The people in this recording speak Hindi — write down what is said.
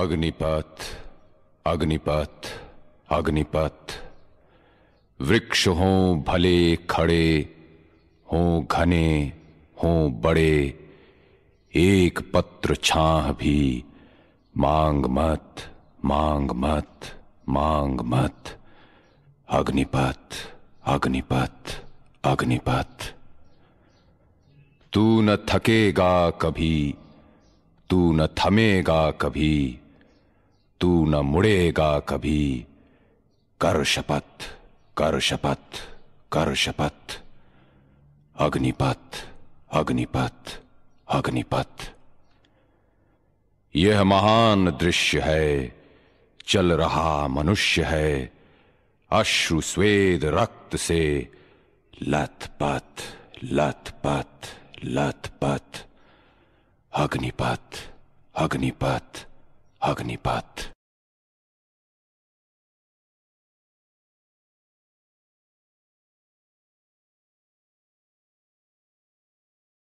अग्निपथ अग्निपथ अग्निपथ वृक्ष हों भले खड़े हों घने हों बड़े एक पत्र छाह भी मांग मत मांग मत मांग मत अग्निपथ अग्निपथ अग्निपथ तू न थकेगा कभी तू न थमेगा कभी तू न मुड़ेगा कभी कर शपथ कर शपथ कर शपथ अग्निपथ अग्निपथ अग्निपथ यह महान दृश्य है चल रहा मनुष्य है अश्रु स्वेद रक्त से पथ पथ लथ पथ अग्निपथ अग्निपथ अग्निपथ